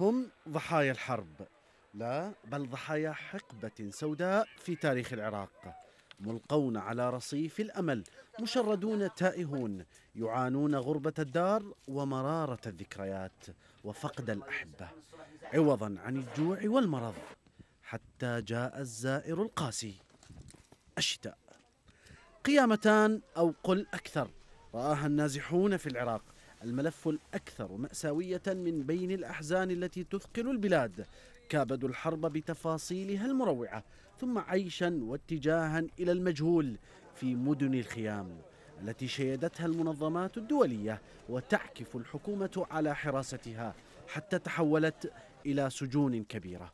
هم ضحايا الحرب لا بل ضحايا حقبة سوداء في تاريخ العراق ملقون على رصيف الأمل مشردون تائهون يعانون غربة الدار ومرارة الذكريات وفقد الأحبة عوضا عن الجوع والمرض حتى جاء الزائر القاسي الشتاء قيامتان أو قل أكثر رآها النازحون في العراق الملف الأكثر مأساوية من بين الأحزان التي تثقل البلاد كابدوا الحرب بتفاصيلها المروعة ثم عيشا واتجاها إلى المجهول في مدن الخيام التي شيدتها المنظمات الدولية وتعكف الحكومة على حراستها حتى تحولت إلى سجون كبيرة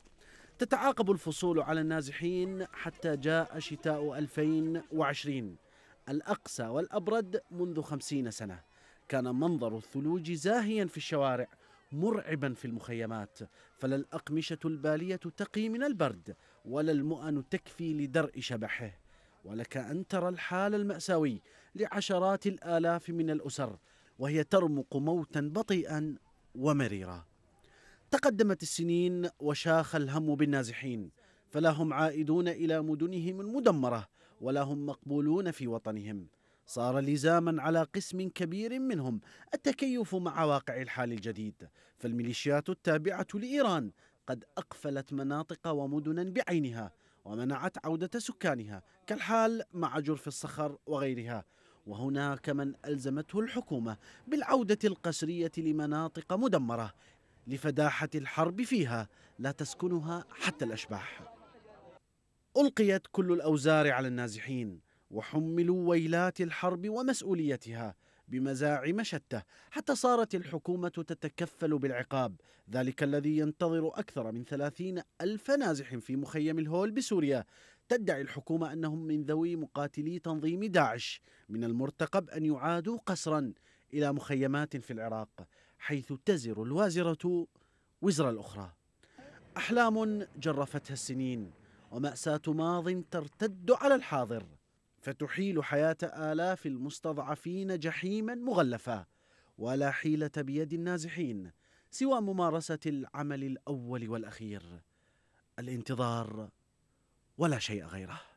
تتعاقب الفصول على النازحين حتى جاء شتاء 2020 الأقسى والأبرد منذ خمسين سنة كان منظر الثلوج زاهيا في الشوارع مرعبا في المخيمات فلا الأقمشة البالية تقي من البرد ولا المؤن تكفي لدرء شبحه ولك أن ترى الحال المأساوي لعشرات الآلاف من الأسر وهي ترمق موتا بطيئا ومريرا تقدمت السنين وشاخ الهم بالنازحين فلا هم عائدون إلى مدنهم المدمرة ولا هم مقبولون في وطنهم صار لزاما على قسم كبير منهم التكيف مع واقع الحال الجديد فالميليشيات التابعة لإيران قد أقفلت مناطق ومدنا بعينها ومنعت عودة سكانها كالحال مع جرف الصخر وغيرها وهناك من ألزمته الحكومة بالعودة القسرية لمناطق مدمرة لفداحة الحرب فيها لا تسكنها حتى الأشباح ألقيت كل الأوزار على النازحين وحملوا ويلات الحرب ومسؤوليتها بمزاعم شتى حتى صارت الحكومة تتكفل بالعقاب ذلك الذي ينتظر أكثر من ثلاثين ألف نازح في مخيم الهول بسوريا تدعي الحكومة أنهم من ذوي مقاتلي تنظيم داعش من المرتقب أن يعادوا قسرا إلى مخيمات في العراق حيث تزر الوازرة وزر الأخرى أحلام جرفتها السنين ومأساة ماض ترتد على الحاضر فتحيل حياة آلاف المستضعفين جحيما مغلفا ولا حيلة بيد النازحين سوى ممارسة العمل الأول والأخير الانتظار ولا شيء غيره